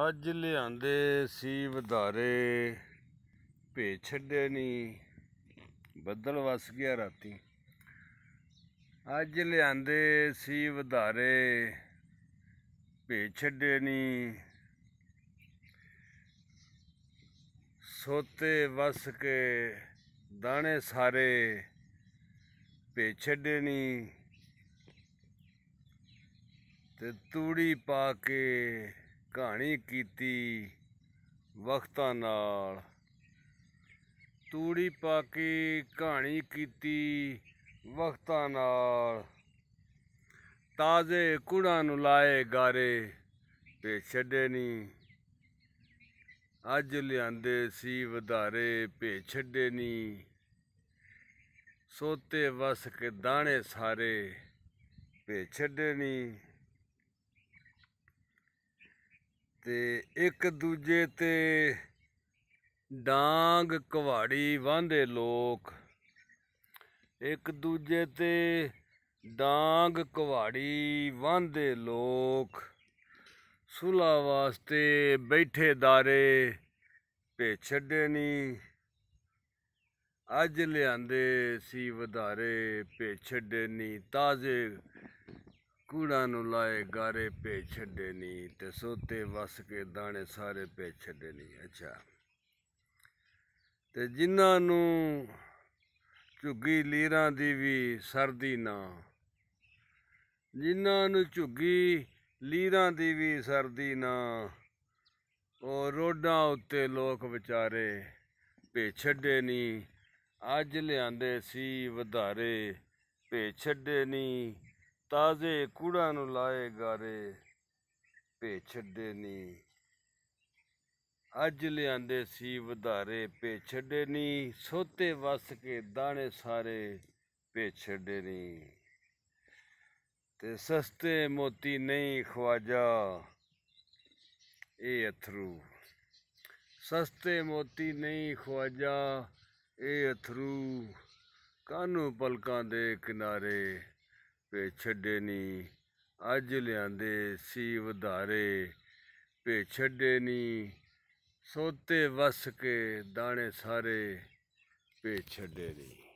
ਅੱਜ ਲਿਆਂਦੇ ਸੀ ਵਧਾਰੇ ਭੇ ਛੱਡੇ ਨਹੀਂ ਬੱਦਲ ਵਸ ਗਿਆ ਰਾਤੀ ਅੱਜ ਲਿਆਂਦੇ ਸੀ ਵਧਾਰੇ ਭੇ ਛੱਡੇ ਨਹੀਂ ਸੋਤੇ ਵਸ ਕੇ ਦਾਣੇ ਸਾਰੇ ਭੇ ਛੱਡੇ ਨਹੀਂ ਤੇ ਤੂੜੀ ਪਾ ਕੇ ਕਹਾਣੀ ਕੀਤੀ ਵਕਤਾਂ ਨਾਲ ਤੂੜੀ ਪਾ ਕੇ ਕਹਾਣੀ ਕੀਤੀ ਵਕਤਾਂ ਨਾਲ ਤਾਜ਼ੇ ਕੁੜਾਂ ਨੂੰ ਲਾਏ ਗਾਰੇ ਤੇ ਛੱਡੇ ਨਹੀਂ ਅੱਜ ਲਿਆਂਦੇ ਸੀ ਵਧਾਰੇ ਭੇ ਛੱਡੇ ਨਹੀਂ ਸੋਤੇ ਵਸ ਕੇ ਦਾਣੇ ਸਾਰੇ ਭੇ ਛੱਡੇ ਨਹੀਂ ਤੇ ਇੱਕ ਦੂਜੇ ਤੇ ਡਾਂਗ ਕੁਹਾੜੀ ਵਾਂਦੇ ਲੋਕ ਇੱਕ ਦੂਜੇ ਤੇ ਡਾਂਗ ਕੁਹਾੜੀ ਵਾਂਦੇ ਲੋਕ ਸੁਲਾ ਵਾਸਤੇ ਬੈਠੇ ਦਾਰੇ ਭੇ ਛੱਡੇ ਨਹੀਂ ਅੱਜ ਲਿਆਂਦੇ ਸੀ ਵਧਾਰੇ ਭੇ ਛੱਡੇ ਨਹੀਂ ਤਾਜ਼ੇ ਕੂੜਾ ਨੂੰ ਲਾਏ ਗਾਰੇ ਭੇ ਛੱਡੇ ਨਹੀਂ ਤੇ ਸੋਤੇ ਵਸ ਕੇ ਦਾਣੇ ਸਾਰੇ ਭੇ ਛੱਡੇ ਨਹੀਂ ਅੱਛਾ ਤੇ ਜਿਨ੍ਹਾਂ ਨੂੰ ਝੁੱਗੀ ਲੀਰਾਂ ਦੀ ਵੀ ਸਰਦੀ ਨਾ ਜਿਨ੍ਹਾਂ ਨੂੰ ਝੁੱਗੀ ਲੀਰਾਂ ਦੀ ਵੀ ਸਰਦੀ ਨਾ ਉਹ ਰੋਡਾਂ ਉੱਤੇ ਲੋਕ ਵਿਚਾਰੇ ਭੇ ਛੱਡੇ ਨਹੀਂ ਅੱਜ ਲਿਆਂਦੇ ਸੀ ਵਧਾਰੇ ਭੇ ਛੱਡੇ ਨਹੀਂ ਤਾਜ਼ੇ ਕੂੜਾ ਨੂੰ ਲਾਏ ਗਾਰੇ ਭੇ ਛੱਡੇ ਨੀ ਅੱਜ ਲਿਆਂਦੇ ਸੀ ਵਧਾਰੇ ਭੇ ਛੱਡੇ ਨੀ ਸੋਤੇ ਵਸ ਕੇ ਦਾਣੇ ਸਾਰੇ ਭੇ ਛੱਡੇ ਨੀ ਤੇ ਸਸਤੇ ਮੋਤੀ ਨਹੀਂ ਖਵਾਜਾ ਇਹ ਅਥਰੂ ਸਸਤੇ ਮੋਤੀ ਨਹੀਂ ਖਵਾਜਾ ਇਹ ਅਥਰੂ ਕਾਨੂ ਪਲਕਾਂ ਦੇ ਕਿਨਾਰੇ ਪੇ ਛੱਡੇ ਨੀ ਅੱਜ ਲਿਆਂਦੇ ਸੀ ਵਧਾਰੇ ਪੇ ਛੱਡੇ ਨੀ ਸੋਤੇ ਵਸ ਕੇ ਦਾਣੇ ਸਾਰੇ ਪੇ ਛੱਡੇ ਨੀ